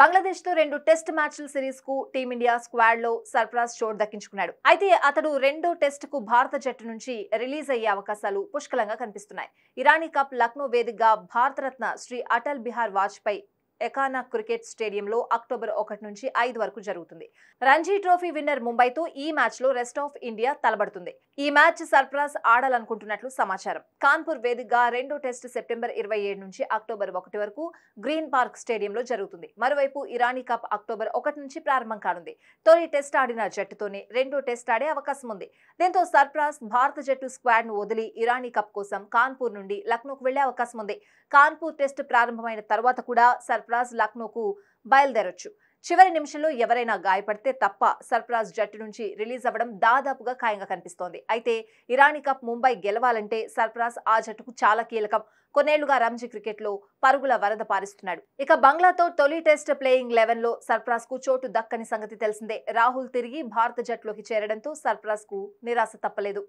బంగ్లాదేశ్ తో రెండు టెస్ట్ మ్యాచ్ల కు టీమిండియా స్క్వాడ్లో సర్ఫరాజ్ చోటు దక్కించుకున్నాడు అయితే అతడు రెండో టెస్ట్ కు భారత జట్టు నుంచి రిలీజ్ అయ్యే అవకాశాలు పుష్కలంగా కనిపిస్తున్నాయి ఇరానీ కప్ లక్నో వేదికగా భారతరత్న శ్రీ అటల్ బిహార్ వాజ్పేయి ఎకానా క్రికెట్ స్టేడియంలో అక్టోబర్ ఒకటి నుంచి ఐదు వరకు జరుగుతుంది రంజీ ట్రోఫీ విన్నర్ ముంబైతో ఈ మ్యాచ్లో రెస్ట్ ఆఫ్ ఇండియా తలబడుతుంది ఈ మ్యాచ్ సర్ప్రాస్ ఆడాలనుకుంటున్నట్లు సమాచారం కాన్పూర్ వేదికగా రెండో టెస్ట్ సెప్టెంబర్ ఇరవై ఏడు నుంచి అక్టోబర్ ఒకటి వరకు గ్రీన్ పార్క్ స్టేడియంలో జరుగుతుంది మరోవైపు ఇరానీ కప్ అక్టోబర్ ఒకటి నుంచి ప్రారంభం కానుంది తొలి టెస్ట్ ఆడిన జట్టుతోనే రెండో టెస్ట్ ఆడే అవకాశం ఉంది దీంతో సర్ప్రాస్ భారత జట్టు స్క్వాడ్ ను వదిలి ఇరానీ కప్ కోసం కాన్పూర్ నుండి లక్నోకు వెళ్లే అవకాశం ఉంది కాన్పూర్ టెస్ట్ ప్రారంభమైన తర్వాత కూడా సర్ప్రాస్ సర్ప్రాజ్ లక్నోకు బయలుదేరొచ్చు చివరి నిమిషంలో ఎవరైనా గాయపడితే తప్ప సర్ప్రాజ్ జట్టు నుంచి రిలీజ్ అవ్వడం దాదాపుగా ఖాయంగా కనిపిస్తోంది అయితే ఇరానీ కప్ ముంబై గెలవాలంటే సర్ప్రాజ్ ఆ జట్టుకు చాలా కీలకం కొన్నేళ్లుగా రంజీ క్రికెట్లో పరుగుల వరద పారిస్తున్నాడు ఇక బంగ్లాతో తొలి టెస్ట్ ప్లేయింగ్ లెవెన్లో సర్ప్రాజ్ కు చోటు దక్కని సంగతి తెలిసిందే రాహుల్ తిరిగి భారత జట్టులోకి చేరడంతో సర్ఫరాజ్ కు నిరాశ తప్పలేదు